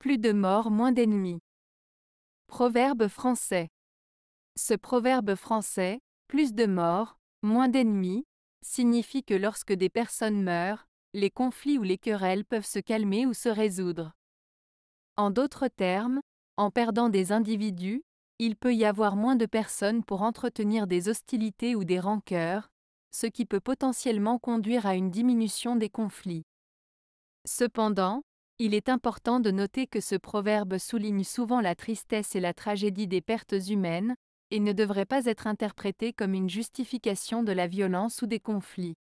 Plus de morts, moins d'ennemis. Proverbe français. Ce proverbe français, plus de morts, moins d'ennemis, signifie que lorsque des personnes meurent, les conflits ou les querelles peuvent se calmer ou se résoudre. En d'autres termes, en perdant des individus, il peut y avoir moins de personnes pour entretenir des hostilités ou des rancœurs, ce qui peut potentiellement conduire à une diminution des conflits. Cependant, il est important de noter que ce proverbe souligne souvent la tristesse et la tragédie des pertes humaines, et ne devrait pas être interprété comme une justification de la violence ou des conflits.